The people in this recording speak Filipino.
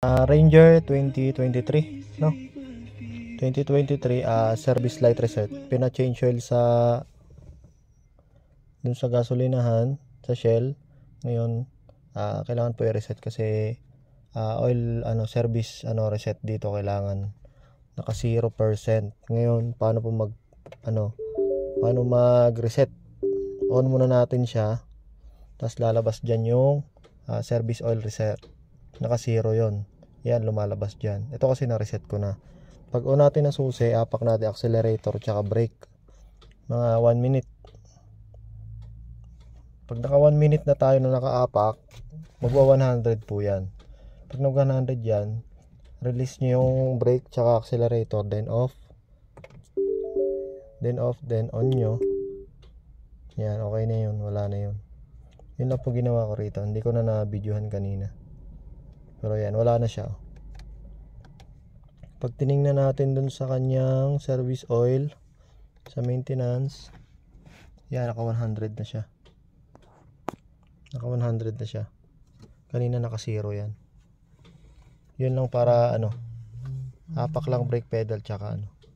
Ah, Ranger 2023 no 2023 uh, ah, service light reset pina-change oil sa dun sa gasolinahan sa Shell ngayon uh, kailangan po i-reset kasi uh, oil ano service ano reset dito kailangan naka 0% ngayon paano po mag ano paano mag reset on muna natin siya tapos lalabas diyan yung uh, service oil reset naka 0 yon yan lumalabas dyan ito kasi na reset ko na pag on natin ang susi apak natin accelerator tsaka brake mga 1 minute pag naka 1 minute na tayo na nakaapak magwa 100 po yan pag nag 100 yan release nyo yung brake tsaka accelerator then off then off then on nyo yan okay na yun wala na yun yun lang po ginawa ko rito hindi ko na na videohan kanina pero yan, wala na siya. Pag tiningnan natin dun sa kanyang service oil, sa maintenance, yan, naka 100 na siya. Naka 100 na siya. Kanina naka 0 yan. Yun lang para ano, apak lang brake pedal tsaka ano.